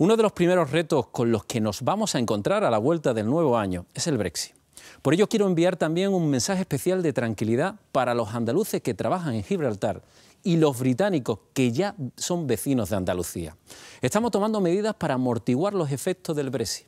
Uno de los primeros retos con los que nos vamos a encontrar a la vuelta del nuevo año es el Brexit. Por ello quiero enviar también un mensaje especial de tranquilidad para los andaluces que trabajan en Gibraltar y los británicos que ya son vecinos de Andalucía. Estamos tomando medidas para amortiguar los efectos del Brexit.